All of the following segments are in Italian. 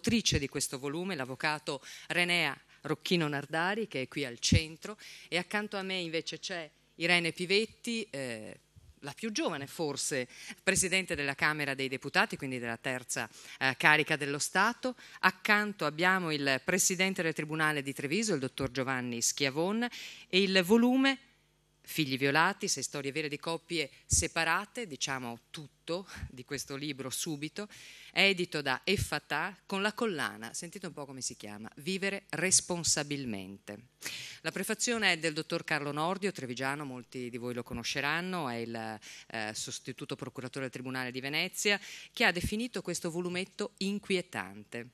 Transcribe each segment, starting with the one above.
autrice di questo volume, l'avvocato Renea Rocchino Nardari, che è qui al centro, e accanto a me invece c'è Irene Pivetti. Eh, la più giovane forse, Presidente della Camera dei Deputati, quindi della terza eh, carica dello Stato. Accanto abbiamo il Presidente del Tribunale di Treviso, il Dottor Giovanni Schiavon, e il volume figli violati, sei storie vere di coppie separate, diciamo tutto di questo libro subito, edito da Effatà con la collana, sentite un po' come si chiama, Vivere responsabilmente. La prefazione è del dottor Carlo Nordio, trevigiano, molti di voi lo conosceranno, è il eh, sostituto procuratore del Tribunale di Venezia, che ha definito questo volumetto inquietante.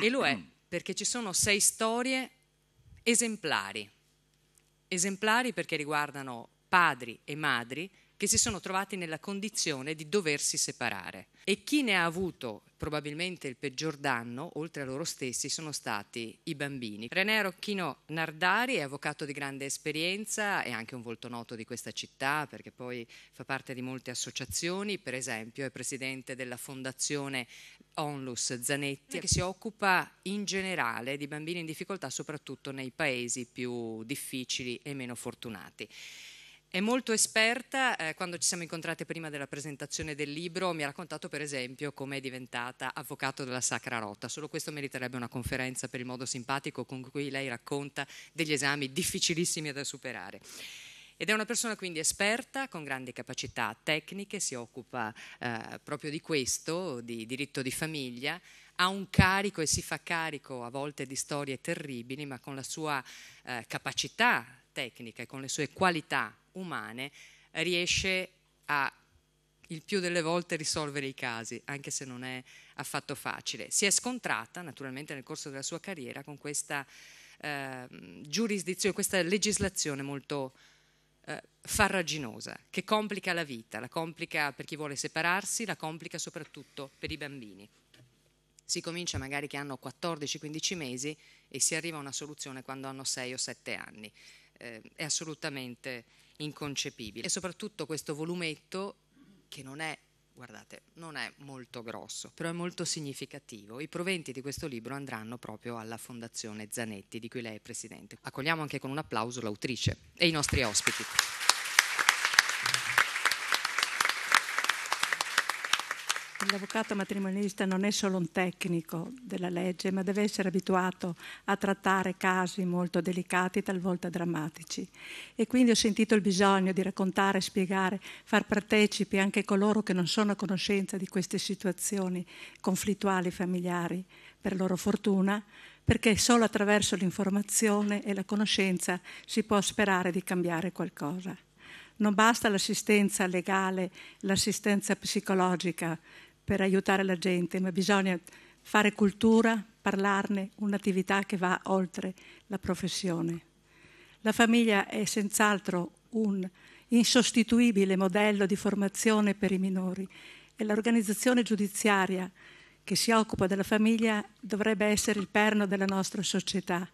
E lo è mm. perché ci sono sei storie esemplari esemplari perché riguardano padri e madri che si sono trovati nella condizione di doversi separare e chi ne ha avuto probabilmente il peggior danno, oltre a loro stessi, sono stati i bambini. René Rocchino Nardari è avvocato di grande esperienza, è anche un volto noto di questa città perché poi fa parte di molte associazioni, per esempio è presidente della fondazione Onlus Zanetti, che si occupa in generale di bambini in difficoltà soprattutto nei paesi più difficili e meno fortunati. È molto esperta, eh, quando ci siamo incontrate prima della presentazione del libro mi ha raccontato per esempio come è diventata avvocato della Sacra Rotta, solo questo meriterebbe una conferenza per il modo simpatico con cui lei racconta degli esami difficilissimi da superare. Ed è una persona quindi esperta, con grandi capacità tecniche, si occupa eh, proprio di questo, di diritto di famiglia, ha un carico e si fa carico a volte di storie terribili, ma con la sua eh, capacità tecnica e con le sue qualità umane riesce a il più delle volte risolvere i casi, anche se non è affatto facile. Si è scontrata naturalmente nel corso della sua carriera con questa eh, giurisdizione, questa legislazione molto eh, farraginosa che complica la vita, la complica per chi vuole separarsi, la complica soprattutto per i bambini. Si comincia magari che hanno 14-15 mesi e si arriva a una soluzione quando hanno 6 o 7 anni. Eh, è assolutamente inconcepibile. E soprattutto questo volumetto che non è guardate, non è molto grosso, però è molto significativo. I proventi di questo libro andranno proprio alla Fondazione Zanetti, di cui lei è presidente. Accogliamo anche con un applauso l'autrice e i nostri ospiti. l'avvocato matrimonialista non è solo un tecnico della legge, ma deve essere abituato a trattare casi molto delicati, talvolta drammatici. E quindi ho sentito il bisogno di raccontare, spiegare, far partecipi anche coloro che non sono a conoscenza di queste situazioni conflittuali familiari, per loro fortuna, perché solo attraverso l'informazione e la conoscenza si può sperare di cambiare qualcosa non basta l'assistenza legale, l'assistenza psicologica per aiutare la gente, ma bisogna fare cultura, parlarne, un'attività che va oltre la professione. La famiglia è senz'altro un insostituibile modello di formazione per i minori e l'organizzazione giudiziaria che si occupa della famiglia dovrebbe essere il perno della nostra società.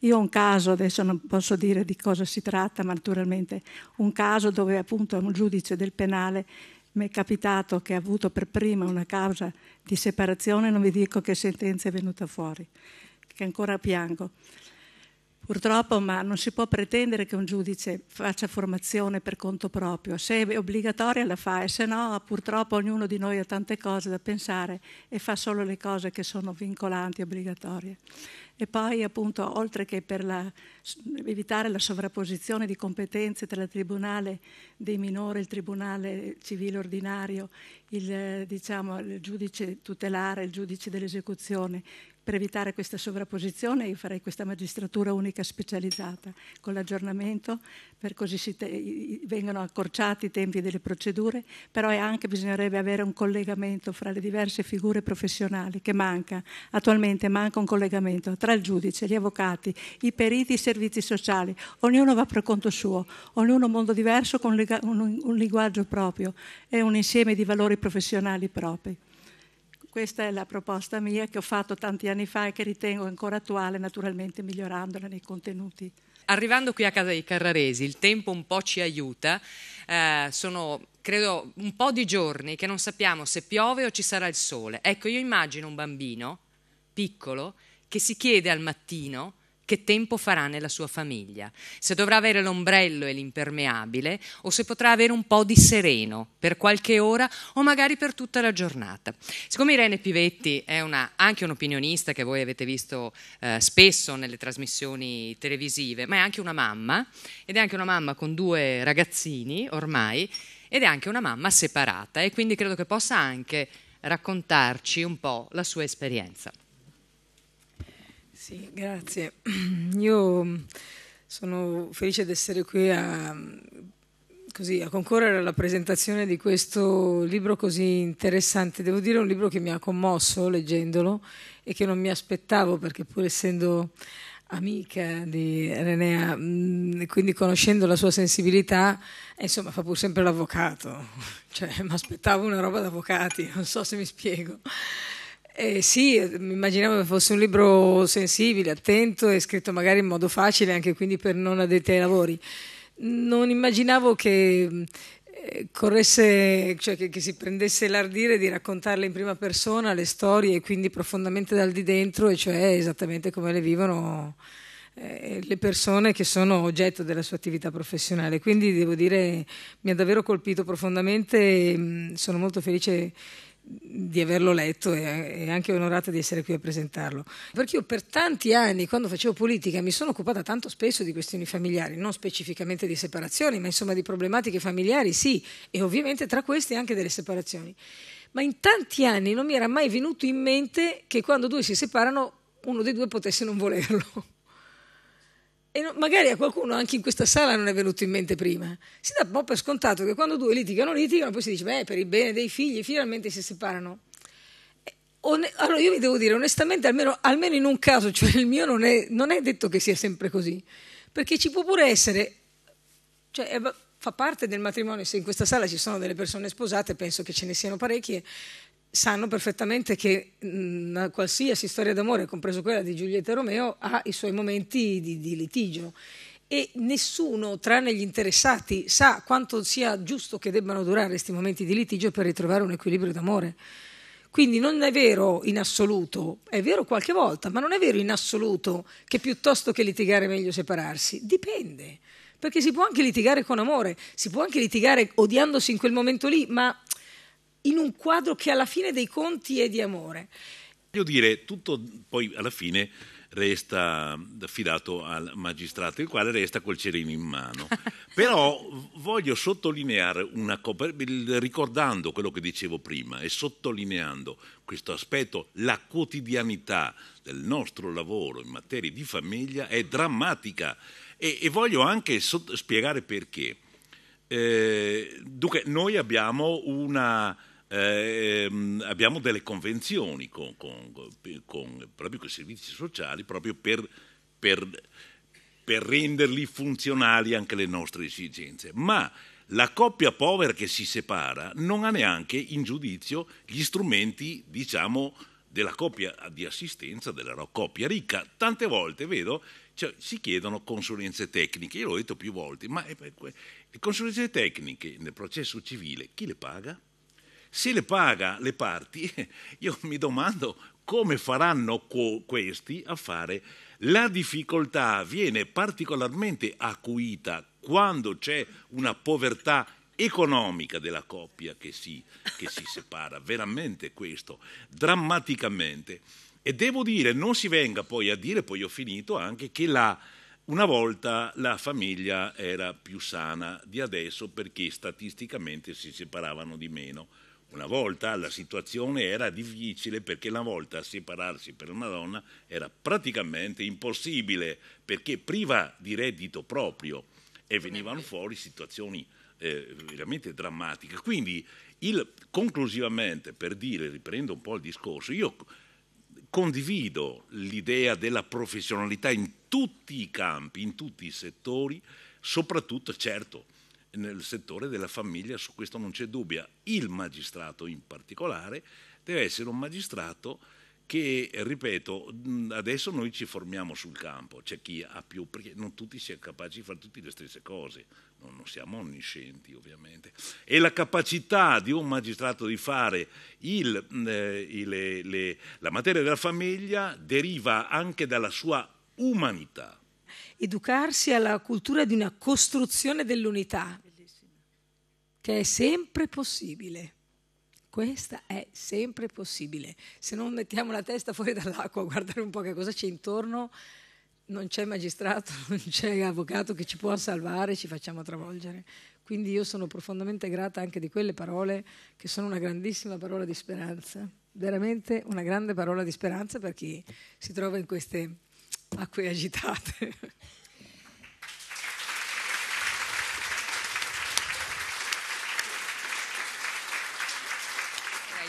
Io ho un caso, adesso non posso dire di cosa si tratta, ma naturalmente un caso dove appunto un giudice del penale mi è capitato che ha avuto per prima una causa di separazione, non vi dico che sentenza è venuta fuori, che ancora piango. Purtroppo, ma non si può pretendere che un giudice faccia formazione per conto proprio. Se è obbligatoria la fa e se no, purtroppo ognuno di noi ha tante cose da pensare e fa solo le cose che sono vincolanti obbligatorie. E poi, appunto, oltre che per la, evitare la sovrapposizione di competenze tra il tribunale dei minori, il tribunale civile ordinario, il, diciamo, il giudice tutelare, il giudice dell'esecuzione, per evitare questa sovrapposizione io farei questa magistratura unica specializzata con l'aggiornamento per così si te- vengano accorciati i tempi delle procedure, però anche bisognerebbe avere un collegamento fra le diverse figure professionali che manca. Attualmente manca un collegamento tra il giudice, gli avvocati, i periti, i servizi sociali. Ognuno va per conto suo, ognuno un mondo diverso con un linguaggio proprio e un insieme di valori professionali propri. Questa è la proposta mia che ho fatto tanti anni fa e che ritengo ancora attuale, naturalmente migliorandola nei contenuti. Arrivando qui a casa dei Carraresi, il tempo un po' ci aiuta, eh, sono credo un po' di giorni che non sappiamo se piove o ci sarà il sole. Ecco, io immagino un bambino piccolo che si chiede al mattino che tempo farà nella sua famiglia, se dovrà avere l'ombrello e l'impermeabile o se potrà avere un po' di sereno per qualche ora o magari per tutta la giornata. Siccome Irene Pivetti è una, anche un'opinionista che voi avete visto eh, spesso nelle trasmissioni televisive, ma è anche una mamma ed è anche una mamma con due ragazzini ormai ed è anche una mamma separata e quindi credo che possa anche raccontarci un po' la sua esperienza. Sì, grazie. Io mm, sono felice di essere qui a, mm, così, a concorrere alla presentazione di questo libro così interessante. Devo dire un libro che mi ha commosso leggendolo e che non mi aspettavo perché pur essendo amica di Renea, mm, quindi conoscendo la sua sensibilità, eh, insomma fa pur sempre l'avvocato, cioè mi aspettavo una roba d'avvocati, non so se mi spiego. Eh, sì, mi immaginavo che fosse un libro sensibile, attento e scritto magari in modo facile, anche quindi per non addetti ai lavori. Non immaginavo che eh, corresse, cioè che, che, si prendesse l'ardire di raccontarle in prima persona le storie e quindi profondamente dal di dentro, e cioè esattamente come le vivono eh, le persone che sono oggetto della sua attività professionale. Quindi devo dire mi ha davvero colpito profondamente e mh, mm, sono molto felice di averlo letto eh, e, anche onorata di essere qui a presentarlo. Perché io per tanti anni, quando facevo politica, mi sono occupata tanto spesso di questioni familiari, non specificamente di separazioni, ma insomma di problematiche familiari, sì, e ovviamente tra queste anche delle separazioni. Ma in tanti anni non mi era mai venuto in mente che quando due si separano uno dei due potesse non volerlo. E magari a qualcuno anche in questa sala non è venuto in mente prima. Si dà un po' per scontato che quando due litigano, litigano, poi si dice, beh, per il bene dei figli, finalmente si separano. allora io vi devo dire, onestamente, almeno, almeno in un caso, cioè il mio, non è, non è, detto che sia sempre così. Perché ci può pure essere, cioè fa parte del matrimonio, se in questa sala ci sono delle persone sposate, penso che ce ne siano parecchie, sanno perfettamente che mh, mm, qualsiasi storia d'amore, compreso quella di Giulietta e Romeo, ha i suoi momenti di, di litigio e nessuno tranne gli interessati sa quanto sia giusto che debbano durare questi momenti di litigio per ritrovare un equilibrio d'amore. Quindi non è vero in assoluto, è vero qualche volta, ma non è vero in assoluto che piuttosto che litigare è meglio separarsi. Dipende, perché si può anche litigare con amore, si può anche litigare odiandosi in quel momento lì, ma in un quadro che alla fine dei conti è di amore. Voglio dire, tutto poi alla fine resta affidato al magistrato, il quale resta col cerino in mano. Però voglio sottolineare una cosa, ricordando quello che dicevo prima e sottolineando questo aspetto, la quotidianità del nostro lavoro in materia di famiglia è drammatica e, e voglio anche sott- spiegare perché. Eh, dunque, noi abbiamo una eh, ehm, abbiamo delle convenzioni con, con, con, proprio con i servizi sociali proprio per, per, per renderli funzionali anche alle nostre esigenze. Ma la coppia povera che si separa non ha neanche in giudizio gli strumenti, diciamo, della coppia di assistenza, della coppia ricca. Tante volte, vedo, cioè, si chiedono consulenze tecniche, io l'ho detto più volte, ma le consulenze tecniche nel processo civile chi le paga? se le paga le parti, io mi domando come faranno questi a fare. La difficoltà viene particolarmente acuita quando c'è una povertà economica della coppia che si, che si separa, veramente questo, drammaticamente. E devo dire, non si venga poi a dire, poi ho finito anche, che la, una volta la famiglia era più sana di adesso perché statisticamente si separavano di meno. Una volta la situazione era difficile perché una volta separarsi per una donna era praticamente impossibile perché priva di reddito proprio e venivano fuori situazioni eh, veramente drammatiche. Quindi il, conclusivamente, per dire, riprendo un po' il discorso, io condivido l'idea della professionalità in tutti i campi, in tutti i settori, soprattutto certo nel settore della famiglia, su questo non c'è dubbio. Il magistrato in particolare deve essere un magistrato che, ripeto, adesso noi ci formiamo sul campo, c'è chi ha più, perché non tutti siamo capaci di fare tutte le stesse cose, non, siamo onniscienti ovviamente, e la capacità di un magistrato di fare il, eh, il, le, la materia della famiglia deriva anche dalla sua umanità educarsi alla cultura di una costruzione dell'unità, Bellissima. che è sempre possibile. Questa è sempre possibile. Se non mettiamo la testa fuori dall'acqua a guardare un po' che cosa c'è intorno, non c'è magistrato, non c'è avvocato che ci può salvare, ci facciamo travolgere. Quindi io sono profondamente grata anche di quelle parole che sono una grandissima parola di speranza, veramente una grande parola di speranza per chi si trova in queste acque agitate.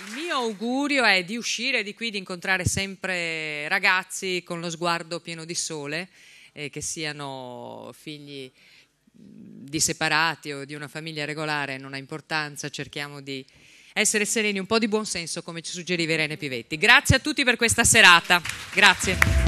Il mio augurio è di uscire di qui, di incontrare sempre ragazzi con lo sguardo pieno di sole, eh, che siano figli mm, di separati o di una famiglia regolare, non ha importanza, cerchiamo di essere sereni, un po' di buonsenso come ci suggeriva Irene Pivetti. Grazie a tutti per questa serata. Grazie.